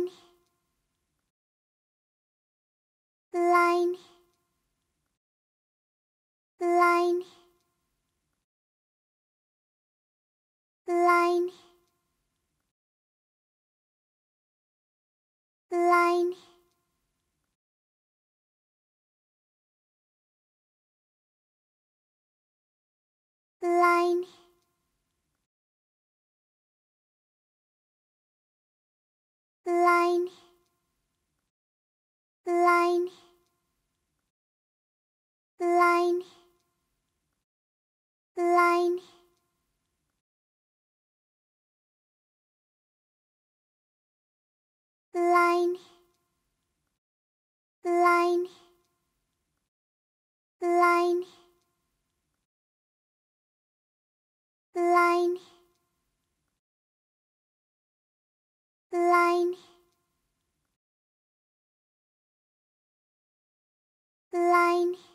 mine. line line line line line line line line line